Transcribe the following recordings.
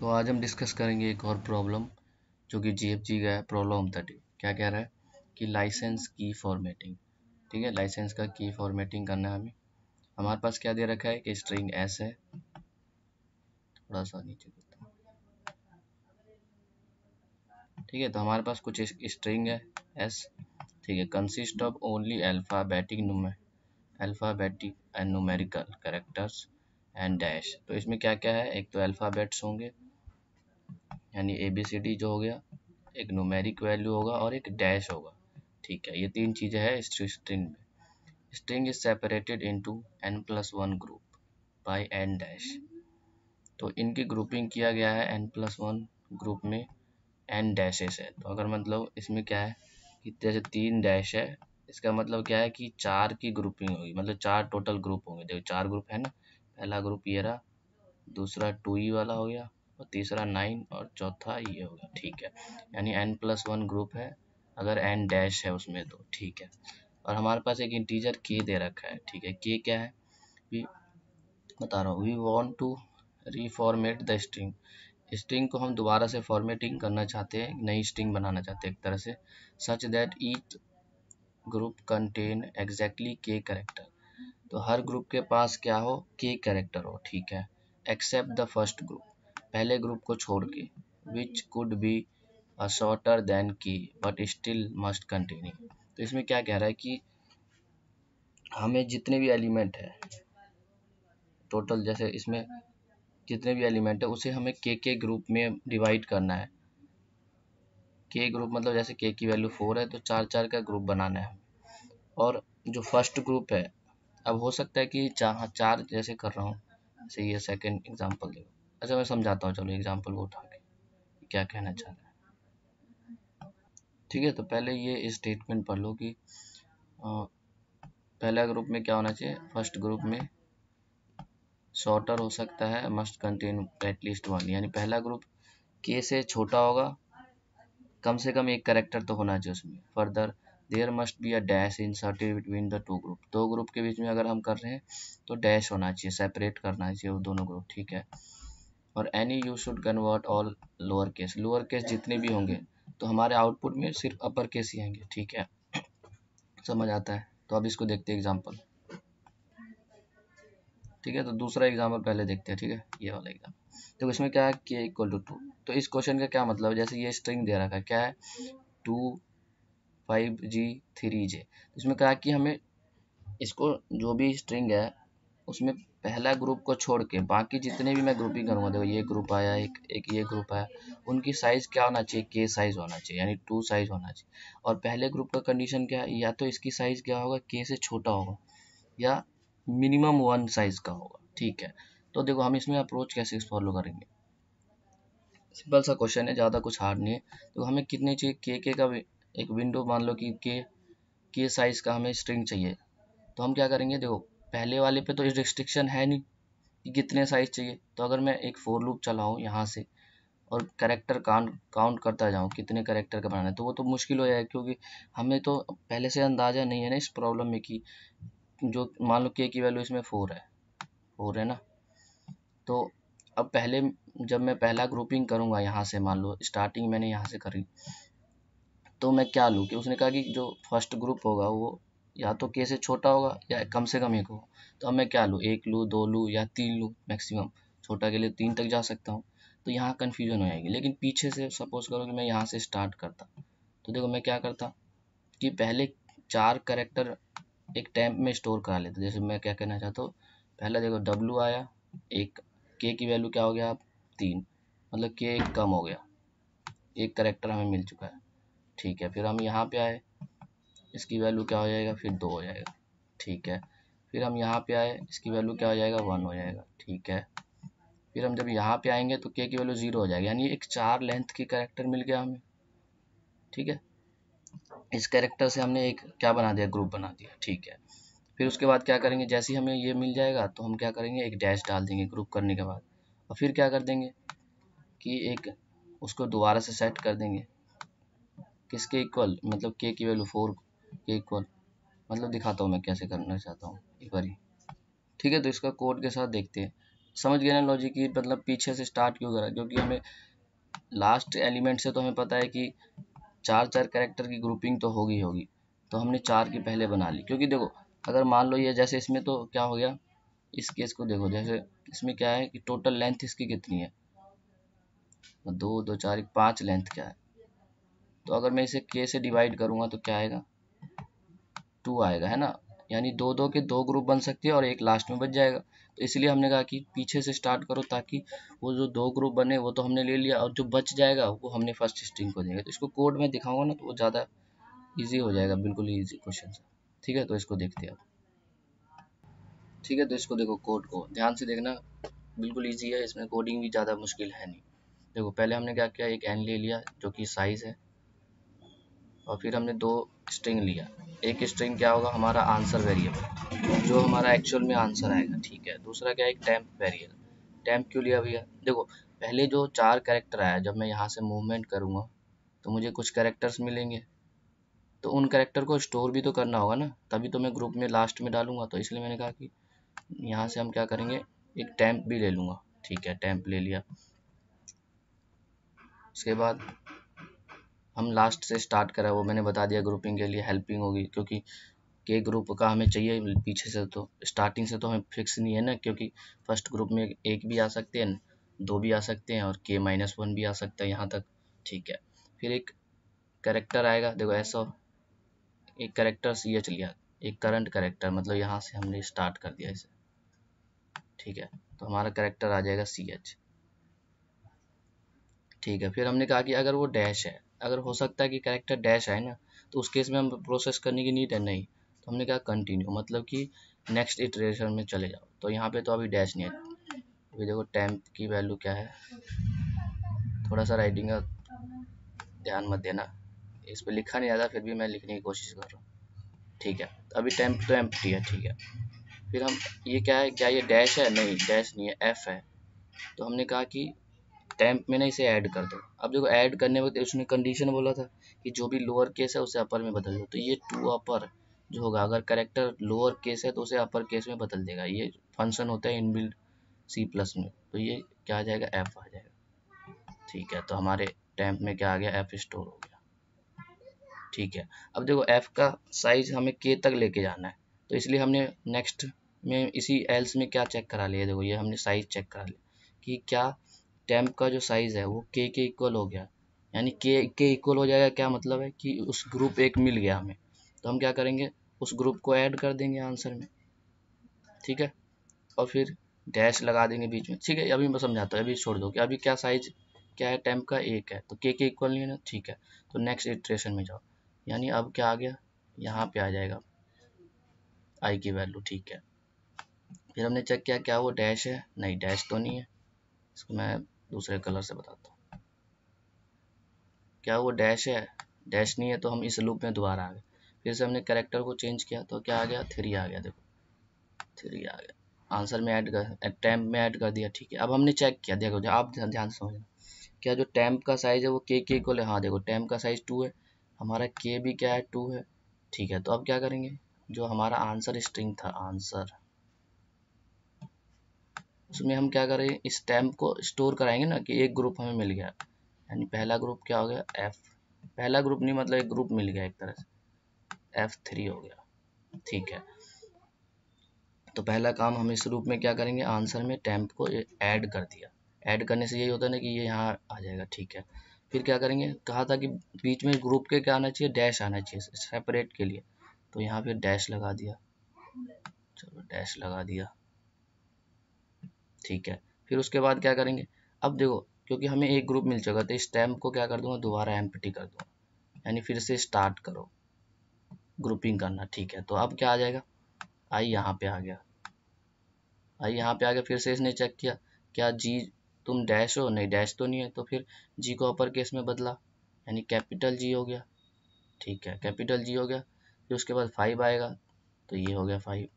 तो आज हम डिस्कस करेंगे एक और प्रॉब्लम जो कि जीएफजी का है प्रॉब्लम थर्टी क्या कह रहा है कि लाइसेंस की फॉर्मेटिंग ठीक है लाइसेंस का की फॉर्मेटिंग करना है हमें हमारे पास क्या दे रखा है कि स्ट्रिंग एस है थोड़ा सा नीचे देता हूँ ठीक है तो हमारे पास कुछ स्ट्रिंग है एस ठीक है consist of only alphabetic alphabetic and numerical characters and dash तो इसमें क्या क्या है एक तो अल्फ़ाबेट्स होंगे यानी ए बी सी डी जो हो गया एक नोमेरिक वैल्यू होगा और एक डैश होगा ठीक है ये तीन चीज़ें हैं स्ट्रिंग में string is separated into N plus one group by N dash तो इनकी ग्रुपिंग किया गया है एन प्लस वन ग्रुप में एन डैशेस है तो अगर मतलब इसमें क्या है कि जैसे तीन डैश है इसका मतलब क्या है कि चार की ग्रुपिंग होगी मतलब चार टोटल ग्रुप होंगे देखो चार ग्रुप है ना पहला ग्रुप ये रहा दूसरा टू ई e वाला हो गया और तीसरा नाइन और चौथा ये होगा ठीक है यानी एन प्लस वन ग्रुप है अगर एन डैश है उसमें तो ठीक है और हमारे पास एक इंटीजर के दे रखा है ठीक है के क्या है वी बता रहा हूँ we want to reformat the string string को हम दोबारा से फॉर्मेटिंग करना चाहते हैं नई स्ट्रिंग बनाना चाहते हैं एक तरह से such that each group contain exactly K character तो हर ग्रुप के पास क्या हो के करेक्टर हो ठीक है एक्सेप्ट द फर्स्ट ग्रुप पहले ग्रुप को छोड़ के which could be shorter than K but still must continue तो इसमें क्या कह रहा है कि हमें जितने भी एलिमेंट है टोटल जैसे इसमें जितने भी एलिमेंट है उसे हमें के के ग्रुप में डिवाइड करना है के ग्रुप मतलब जैसे के की वैल्यू फोर है तो चार चार का ग्रुप बनाना है और जो फर्स्ट ग्रुप है अब हो सकता है कि चाह चार जैसे कर रहा हूँ सही ये सेकेंड एग्जाम्पल देखो अच्छा मैं समझाता हूँ चलो एग्जाम्पल वो उठा के क्या कहना चाहता है ठीक है तो पहले ये स्टेटमेंट पढ़ लो कि पहला ग्रुप में क्या होना चाहिए फर्स्ट ग्रुप में शॉर्टर हो सकता है मस्ट कंटेन एटलीस्ट वन यानी पहला ग्रुप के से छोटा होगा कम से कम एक करेक्टर तो होना चाहिए उसमें further there must be a dash inserted between the two group दो ग्रुप के बीच में अगर हम कर रहे हैं तो डैश होना चाहिए सेपरेट करना चाहिए वो दोनों ग्रुप ठीक है और any you should convert all lower case lower case जितने भी होंगे तो हमारे आउटपुट में सिर्फ अपर केस ही आएंगे ठीक है समझ आता है तो अब इसको देखते हैं एग्जाम्पल ठीक है तो दूसरा एग्जाम्पल पहले देखते हैं ठीक है ये वाला एग्जाम तो इसमें क्या है के इक्वल टू टू तो इस क्वेश्चन का क्या मतलब जैसे ये स्ट्रिंग दे रखा है क्या है two five G three J इसमें कहा कि हमें इसको जो भी स्ट्रिंग है उसमें पहला ग्रुप को छोड़ के बाकी जितने भी मैं ग्रुपिंग करूँगा देखो ये ग्रुप आया एक एक ये ग्रुप आया उनकी साइज़ क्या होना चाहिए के साइज़ होना चाहिए यानी टू साइज़ होना चाहिए और पहले ग्रुप का कंडीशन क्या है या तो इसकी साइज़ क्या होगा के से छोटा होगा या मिनिमम वन साइज़ का होगा ठीक है तो देखो हम इसमें अप्रोच कैसे फॉलो करेंगे सिंपल सा क्वेश्चन है ज़्यादा कुछ हार्ड नहीं है तो हमें कितने चाहिए के के का एक विंडो मान लो कि के के साइज़ का हमें स्ट्रिंग चाहिए तो हम क्या करेंगे देखो पहले वाले पे तो रिस्ट्रिक्शन है नहीं कि कितने साइज चाहिए तो अगर मैं एक फोर लूप चलाऊँ यहाँ से और करेक्टर काउंट काउंट करता जाऊँ कितने करेक्टर का बनाना है तो वो तो मुश्किल हो जाएगा क्योंकि हमें तो पहले से अंदाज़ा नहीं है ना इस प्रॉब्लम में कि जो मान लो के की वैल्यू इसमें फोर है फोर है ना तो अब पहले जब मैं पहला ग्रुपिंग करूँगा यहाँ से मान लो स्टार्टिंग मैंने यहाँ से करी तो मैं क्या लूँ कि उसने कहा कि जो फर्स्ट ग्रुप होगा वो या तो के से छोटा होगा या कम से कम एक होगा तो अब मैं क्या लूँ एक लूँ दो लूँ या तीन लूँ मैक्सिमम छोटा के लिए तीन तक जा सकता हूँ तो यहाँ कन्फ्यूजन हो जाएगी लेकिन पीछे से सपोज करो कि मैं यहाँ से स्टार्ट करता तो देखो मैं क्या करता कि पहले चार करेक्टर एक टैंप में स्टोर करा लेते जैसे मैं क्या कहना चाहता हूँ पहला देखो डब्लू आया एक के की वैल्यू क्या हो गया आप तीन मतलब के एक कम हो गया एक करेक्टर हमें मिल चुका है ठीक है फिर हम यहाँ पे आए इसकी वैल्यू क्या हो जाएगा फिर दो हो जाएगा ठीक है फिर हम यहाँ पे आए इसकी वैल्यू क्या हो जाएगा वन हो जाएगा ठीक है फिर हम जब यहाँ पे आएंगे तो के की वैल्यू ज़ीरो हो जाएगी यानी एक चार लेंथ की करेक्टर मिल गया हमें ठीक है इस कैरेक्टर से हमने एक क्या बना दिया ग्रुप बना दिया ठीक है फिर उसके बाद क्या करेंगे जैसे ही हमें ये मिल जाएगा तो हम क्या करेंगे एक डैश डाल देंगे ग्रुप करने के बाद और फिर क्या कर देंगे कि एक उसको दोबारा से सेट कर देंगे किसके इक्वल मतलब के की वैल्यू फोर इक्वल मतलब दिखाता हूँ मैं कैसे करना चाहता हूँ एक बार ठीक है तो इसका कोड के साथ देखते हैं समझ गए ना लॉजिक की मतलब पीछे से स्टार्ट क्यों करा क्योंकि हमें लास्ट एलिमेंट से तो हमें पता है कि चार चार कैरेक्टर की ग्रुपिंग तो होगी होगी तो हमने चार की पहले बना ली क्योंकि देखो अगर मान लो ये जैसे इसमें तो क्या हो गया इस केस को देखो जैसे इसमें क्या है कि टोटल लेंथ इसकी कितनी है दो दो चार पाँच लेंथ क्या है तो अगर मैं इसे के से डिवाइड करूँगा तो क्या आएगा टू आएगा है ना यानी दो दो के दो ग्रुप बन सकते हैं और एक लास्ट में बच जाएगा तो इसलिए हमने कहा कि पीछे से स्टार्ट करो ताकि वो जो दो ग्रुप बने वो तो हमने ले लिया और जो बच जाएगा वो हमने फर्स्ट स्ट्रिंग को देंगे तो इसको कोड में दिखाऊंगा ना तो वो ज़्यादा ईजी हो जाएगा बिल्कुल ही ईजी क्वेश्चन ठीक है तो इसको देखते हैं ठीक है तो इसको देखो कोड को ध्यान से देखना बिल्कुल ईजी है इसमें कोडिंग भी ज़्यादा मुश्किल है नहीं देखो पहले हमने क्या किया एक एन ले लिया जो कि साइज़ है और फिर हमने दो स्ट्रिंग लिया एक स्ट्रिंग क्या होगा हमारा आंसर वेरिएबल जो हमारा एक्चुअल में आंसर आएगा ठीक है दूसरा क्या है टैंप वेरिएबल टैंप क्यों लिया भैया देखो पहले जो चार कैरेक्टर आया जब मैं यहाँ से मूवमेंट करूँगा तो मुझे कुछ कैरेक्टर्स मिलेंगे तो उन कैरेक्टर को स्टोर भी तो करना होगा ना तभी तो मैं ग्रुप में लास्ट में डालूंगा तो इसलिए मैंने कहा कि यहाँ से हम क्या करेंगे एक टैंप भी ले लूँगा ठीक है टैंप ले लिया उसके बाद हम लास्ट से स्टार्ट करा वो मैंने बता दिया ग्रुपिंग के लिए हेल्पिंग होगी क्योंकि के ग्रुप का हमें चाहिए पीछे से तो स्टार्टिंग से तो हमें फिक्स नहीं है ना क्योंकि फर्स्ट ग्रुप में एक भी आ सकते हैं दो भी आ सकते हैं और के माइनस वन भी आ सकता है यहाँ तक ठीक है फिर एक करेक्टर आएगा देखो ऐसा एक करेक्टर सी एच लिया एक करंट करेक्टर मतलब यहाँ से हमने स्टार्ट कर दिया इसे ठीक है तो हमारा करेक्टर आ जाएगा सी एच ठीक है फिर हमने कहा कि अगर वो डैश है अगर हो सकता है कि करेक्टर डैश आए ना तो उस केस में हम प्रोसेस करने की नीड है नहीं तो हमने कहा कंटिन्यू मतलब कि नेक्स्ट इटरेशन में चले जाओ तो यहाँ पे तो अभी डैश नहीं है अभी देखो टैम्प की वैल्यू क्या है थोड़ा सा राइटिंग का ध्यान मत देना इस पर लिखा नहीं जाता फिर भी मैं लिखने की कोशिश कर रहा हूँ ठीक है अभी टैम्प तो एम्प है ठीक है फिर हम ये क्या है क्या ये डैश है नहीं डैश नहीं है एफ़ है तो हमने कहा कि टेम्प में ना इसे ऐड कर दो अब देखो ऐड करने वक्त उसने कंडीशन बोला था कि जो भी लोअर केस है उसे अपर में बदल दो तो ये टू अपर जो होगा अगर करेक्टर लोअर केस है तो उसे अपर केस में बदल देगा ये फंक्शन होता है इनबिल्ड सी प्लस में तो ये क्या आ जाएगा एफ आ जाएगा ठीक है तो हमारे टैंप में क्या आ गया एफ स्टोर हो गया ठीक है अब देखो एफ का साइज हमें के तक लेके जाना है तो इसलिए हमने नेक्स्ट में इसी एल्स में क्या चेक करा लिया देखो ये हमने साइज चेक करा लिया कि क्या स्टैम्प का जो साइज़ है वो के के इक्वल हो गया यानी के के इक्वल हो जाएगा क्या मतलब है कि उस ग्रुप एक मिल गया हमें तो हम क्या करेंगे उस ग्रुप को ऐड कर देंगे आंसर में ठीक है और फिर डैश लगा देंगे बीच में ठीक है अभी मैं समझाता हूँ अभी छोड़ दो कि अभी क्या साइज क्या है टैम्प का एक है तो के के इक्वल नहीं है ना ठीक है तो नेक्स्ट इटरेशन में जाओ यानी अब क्या आ गया यहाँ पे आ जाएगा आई की वैल्यू ठीक है फिर हमने चेक किया क्या वो डैश है नहीं डैश तो नहीं है इसको मैं दूसरे कलर से बताता हूँ क्या वो डैश है डैश नहीं है तो हम इस लूप में दोबारा आ गए फिर से हमने करेक्टर को चेंज किया तो क्या आ गया थ्री आ गया देखो थ्री आ गया आंसर में ऐड कर टैम्प में ऐड कर दिया ठीक है अब हमने चेक किया देखो आप ध्यान से समझना क्या जो टैम्प का साइज़ है वो के के को ले हाँ देखो टैम्प का साइज़ टू है हमारा के भी क्या है टू है ठीक है तो अब क्या करेंगे जो हमारा आंसर स्ट्रिंग था आंसर उसमें हम क्या करेंगे इस स्टैम्प को स्टोर कराएंगे ना कि एक ग्रुप हमें मिल गया यानी पहला ग्रुप क्या हो गया एफ पहला ग्रुप नहीं मतलब एक ग्रुप मिल गया एक तरह से एफ थ्री हो गया ठीक है तो पहला काम हम इस रूप में क्या करेंगे आंसर में टैम्प को ऐड कर दिया ऐड करने से यही होता है ना कि ये यहाँ आ जाएगा ठीक है फिर क्या करेंगे कहा था कि बीच में ग्रुप के क्या आना चाहिए डैश आना चाहिए सेपरेट के लिए तो यहाँ फिर डैश लगा दिया चलो डैश लगा दिया ठीक है फिर उसके बाद क्या करेंगे अब देखो क्योंकि हमें एक ग्रुप मिल चुका तो इस टैम्प को क्या कर दूंगा दोबारा एम कर दूंगा यानी फिर से स्टार्ट करो ग्रुपिंग करना ठीक है तो अब क्या आ जाएगा आई यहाँ पे आ गया आई यहाँ पे आ गया फिर से इसने चेक किया क्या जी तुम डैश हो नहीं डैश तो नहीं है तो फिर जी को अपर केस में बदला यानी कैपिटल जी हो गया ठीक है कैपिटल जी हो गया फिर उसके बाद फाइव आएगा तो ये हो गया फाइव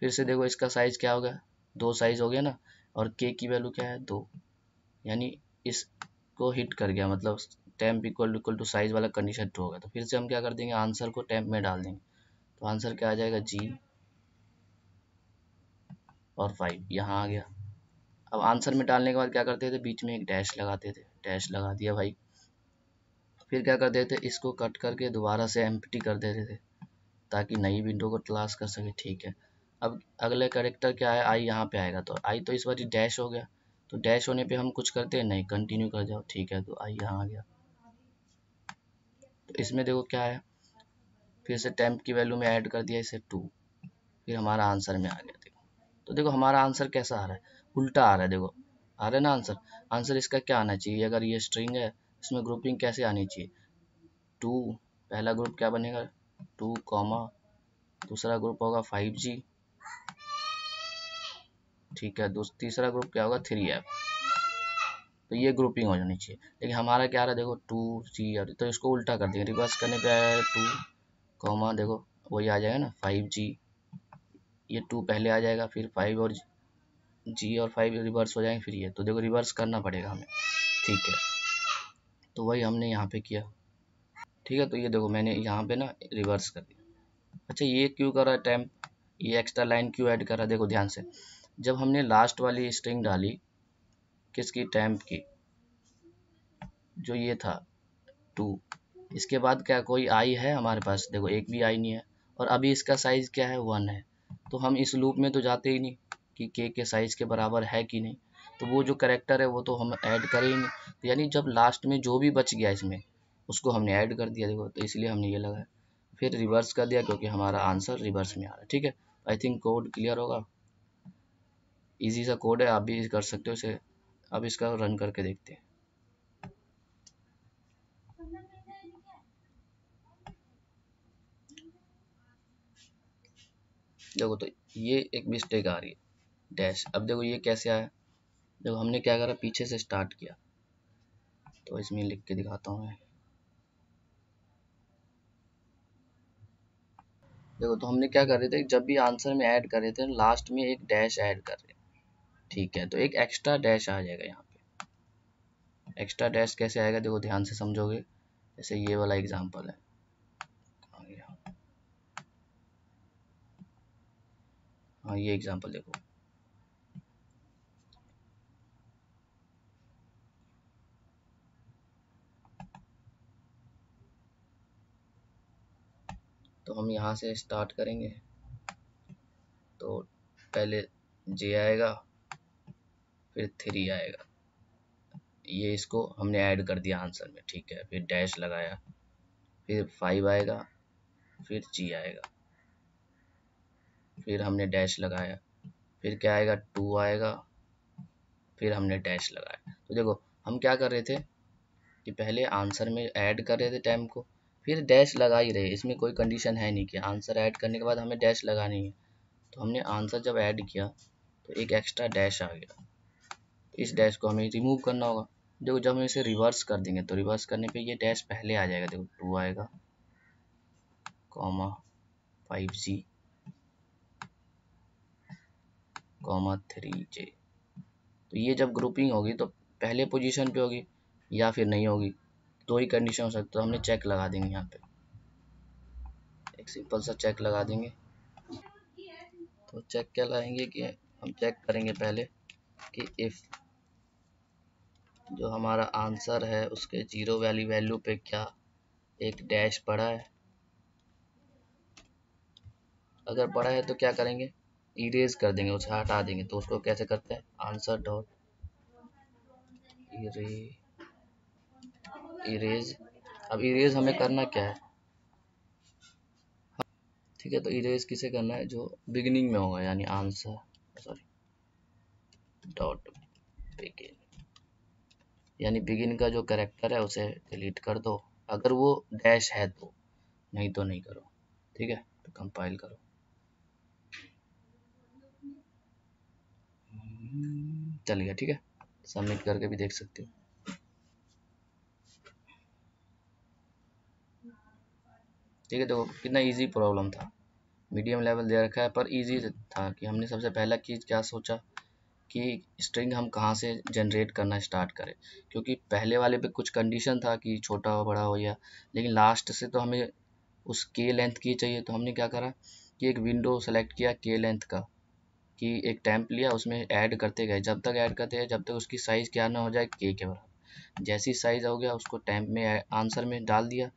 फिर से देखो इसका साइज क्या हो गया दो साइज़ हो गया ना और के की वैल्यू क्या है दो यानी इसको हिट कर गया मतलब temp equal equal to size वाला कंडीशन ट्रू गया तो फिर से हम क्या कर देंगे आंसर को टेम्प में डाल देंगे तो आंसर क्या आ जाएगा जी और फाइव यहाँ आ गया अब आंसर में डालने के बाद क्या करते थे बीच में एक डैश लगाते थे डैश लगा दिया भाई फिर क्या करते थे इसको कट करके दोबारा से एम्प्टी कर देते थे ताकि नई विंडो को तलाश कर सके ठीक है अब अगले करेक्टर क्या है आई यहाँ पे आएगा तो आई तो इस बार डैश हो गया तो डैश होने पे हम कुछ करते हैं नहीं कंटिन्यू कर जाओ ठीक है तो आई यहाँ आ गया तो इसमें देखो क्या है फिर से टेम्प की वैल्यू में ऐड कर दिया इसे टू फिर हमारा आंसर में आ गया देखो तो देखो हमारा आंसर कैसा आ रहा है उल्टा आ रहा है देखो आ रहा है ना आंसर आंसर इसका क्या आना चाहिए अगर ये स्ट्रिंग है इसमें ग्रुपिंग कैसे आनी चाहिए टू पहला ग्रुप क्या बनेगा टू कॉमा दूसरा ग्रुप होगा फाइव जी ठीक है दूसरा तीसरा ग्रुप क्या होगा थ्री एफ तो ये ग्रुपिंग हो जानी चाहिए लेकिन हमारा क्या आ रहा है देखो टू सी और तो इसको उल्टा कर देंगे रिवर्स करने पे आया टू कॉमा देखो वही आ जाएगा ना फाइव जी ये टू पहले आ जाएगा फिर फाइव और जी और फाइव रिवर्स हो जाएंगे फिर ये तो देखो रिवर्स करना पड़ेगा हमें ठीक है तो वही हमने यहाँ पर किया ठीक है तो ये देखो मैंने यहाँ पर ना रिवर्स कर दिया अच्छा ये क्यों कर रहा है टाइम ये एक्स्ट्रा लाइन क्यों ऐड कर रहा है देखो ध्यान से जब हमने लास्ट वाली स्ट्रिंग डाली किसकी टैम्प की जो ये था टू इसके बाद क्या कोई आई है हमारे पास देखो एक भी आई नहीं है और अभी इसका साइज़ क्या है वन है तो हम इस लूप में तो जाते ही नहीं कि के के साइज़ के बराबर है कि नहीं तो वो जो करेक्टर है वो तो हम ऐड करें ही नहीं तो यानी जब लास्ट में जो भी बच गया इसमें उसको हमने ऐड कर दिया देखो तो इसलिए हमने ये लगाया फिर रिवर्स कर दिया क्योंकि हमारा आंसर रिवर्स में आ रहा है ठीक है आई थिंक कोड क्लियर होगा इजी सा कोड है आप भी कर सकते हो इसे अब इसका रन करके देखते हैं देखो तो ये एक मिस्टेक आ रही है डैश अब देखो ये कैसे आया देखो हमने क्या करा पीछे से स्टार्ट किया तो इसमें लिख के दिखाता हूँ मैं देखो तो हमने क्या कर रहे थे जब भी आंसर में ऐड कर रहे थे लास्ट में एक डैश ऐड कर रहे ठीक है तो एक एक्स्ट्रा डैश आ जाएगा यहाँ पे एक्स्ट्रा डैश कैसे आएगा देखो ध्यान से समझोगे जैसे ये वाला एग्जाम्पल है हाँ ये एग्जाम्पल देखो तो हम यहाँ से स्टार्ट करेंगे तो पहले जे आएगा फिर थ्री आएगा ये इसको हमने ऐड कर दिया आंसर में ठीक है फिर डैश लगाया फिर फाइव आएगा फिर जी आएगा फिर हमने डैश लगाया फिर क्या आएगा टू आएगा फिर हमने डैश लगाया तो देखो हम क्या कर रहे थे कि पहले आंसर में ऐड कर रहे थे टाइम को फिर डैश लगा ही रहे इसमें कोई कंडीशन है नहीं कि आंसर ऐड करने के बाद हमें डैश लगानी है तो हमने आंसर जब ऐड किया तो एक एक्स्ट्रा डैश आ गया इस डैश को हमें रिमूव करना होगा देखो जब हम इसे रिवर्स कर देंगे तो रिवर्स करने पे ये डैश पहले आ जाएगा देखो टू आएगा comma five G comma three J तो ये जब ग्रुपिंग होगी तो पहले पोजीशन पे होगी या फिर नहीं होगी दो ही कंडीशन हो सकती है तो हमने चेक लगा देंगे यहाँ पे एक सिंपल सा चेक लगा देंगे तो चेक क्या लगाएंगे कि हम चेक करेंगे पहले कि इफ़ जो हमारा आंसर है उसके जीरो वाली वैल्यू पे क्या एक डैश पड़ा है अगर पड़ा है तो क्या करेंगे इरेज कर देंगे उसे हटा देंगे तो उसको कैसे करते हैं आंसर डॉट इरेज अब इरेज हमें करना क्या है ठीक है तो इरेज किसे करना है जो बिगिनिंग में होगा यानी आंसर सॉरी डॉट बिगिन यानी बिगिन का जो करेक्टर है उसे डिलीट कर दो अगर वो डैश है तो नहीं तो नहीं करो ठीक है तो कंपाइल करो चल गया ठीक है सबमिट करके भी देख सकते हो ठीक है देखो कितना इजी प्रॉब्लम था मीडियम लेवल दे रखा है पर इजी था कि हमने सबसे पहला चीज़ क्या सोचा कि स्ट्रिंग हम कहाँ से जनरेट करना स्टार्ट करें क्योंकि पहले वाले पे कुछ कंडीशन था कि छोटा हो बड़ा हो या लेकिन लास्ट से तो हमें उस के लेंथ की चाहिए तो हमने क्या करा कि एक विंडो सेलेक्ट किया के लेंथ का कि एक टैंप लिया उसमें ऐड करते गए जब तक ऐड करते गए जब तक उसकी साइज़ क्या ना हो जाए के के बराबर जैसी साइज़ हो गया उसको टैंप में आंसर में डाल दिया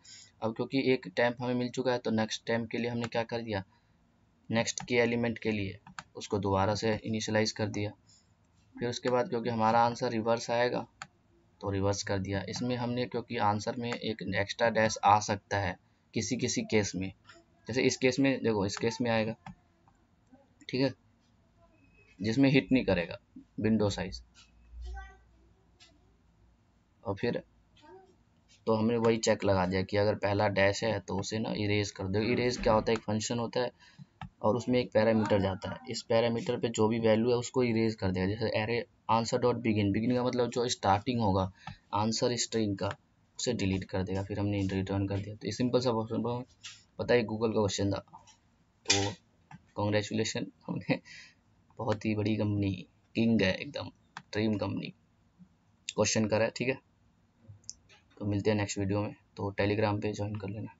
अब क्योंकि एक टैंप हमें मिल चुका है तो नेक्स्ट टैंप के लिए हमने क्या कर दिया नेक्स्ट के एलिमेंट के लिए उसको दोबारा से इनिशलाइज कर दिया फिर उसके बाद क्योंकि हमारा आंसर रिवर्स आएगा तो रिवर्स कर दिया इसमें हमने क्योंकि आंसर में एक एक्स्ट्रा डैश आ सकता है किसी किसी केस में जैसे इस केस में देखो इस केस में आएगा ठीक है जिसमें हिट नहीं करेगा विंडो साइज और फिर तो हमने वही चेक लगा दिया कि अगर पहला डैश है तो उसे ना इरेज कर दो इरेज क्या होता है एक फंक्शन होता है और उसमें एक पैरामीटर जाता है इस पैरामीटर पे जो भी वैल्यू है उसको इरेज कर देगा जैसे array answer dot begin begin का मतलब जो स्टार्टिंग होगा आंसर स्ट्रिंग का उसे डिलीट कर देगा फिर हमने रिटर्न कर दिया तो सिंपल सा क्वेश्चन पता है गूगल का क्वेश्चन था तो कॉन्ग्रेचुलेसन हमने बहुत ही बड़ी कंपनी किंग है एकदम ड्रीम कंपनी क्वेश्चन करा है ठीक है तो मिलते हैं नेक्स्ट वीडियो में तो टेलीग्राम पे ज्वाइन कर लेना